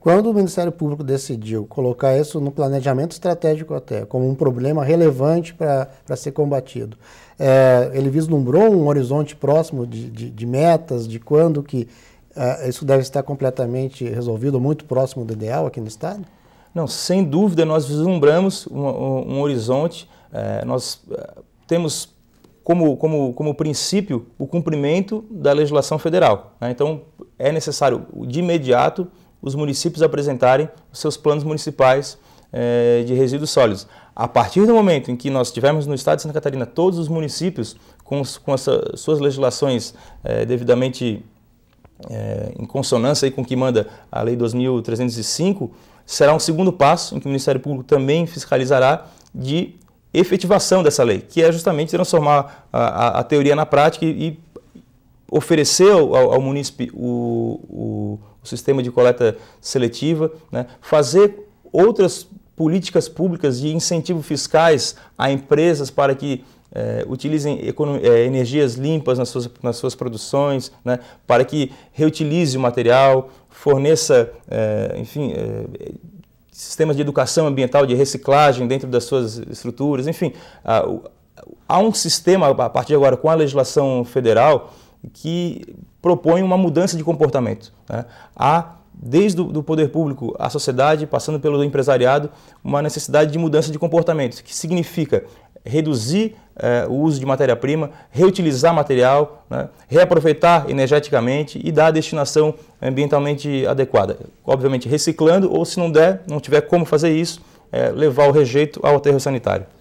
Quando o Ministério Público decidiu colocar isso no planejamento estratégico até, como um problema relevante para ser combatido, é, ele vislumbrou um horizonte próximo de, de, de metas, de quando que é, isso deve estar completamente resolvido, muito próximo do ideal aqui no Estado? Não, sem dúvida nós vislumbramos um, um horizonte, é, nós é, temos como, como, como princípio o cumprimento da legislação federal. Né? Então é necessário de imediato os municípios apresentarem os seus planos municipais eh, de resíduos sólidos. A partir do momento em que nós tivermos no estado de Santa Catarina todos os municípios com, com as suas legislações eh, devidamente eh, em consonância aí com o que manda a Lei 2305, será um segundo passo em que o Ministério Público também fiscalizará de efetivação dessa lei, que é justamente transformar a, a, a teoria na prática e, e oferecer ao, ao, ao munícipe o, o o sistema de coleta seletiva, né? fazer outras políticas públicas de incentivo fiscais a empresas para que é, utilizem é, energias limpas nas suas, nas suas produções, né, para que reutilize o material, forneça, é, enfim, sistemas de educação ambiental, de reciclagem dentro das suas estruturas, enfim. Ah, há um sistema, a partir de agora, com a legislação federal, que propõe uma mudança de comportamento. Né? Há, desde o poder público, a sociedade, passando pelo empresariado, uma necessidade de mudança de comportamento, que significa reduzir eh, o uso de matéria-prima, reutilizar material, né? reaproveitar energeticamente e dar a destinação ambientalmente adequada. Obviamente reciclando ou se não der, não tiver como fazer isso, eh, levar o rejeito ao aterro sanitário.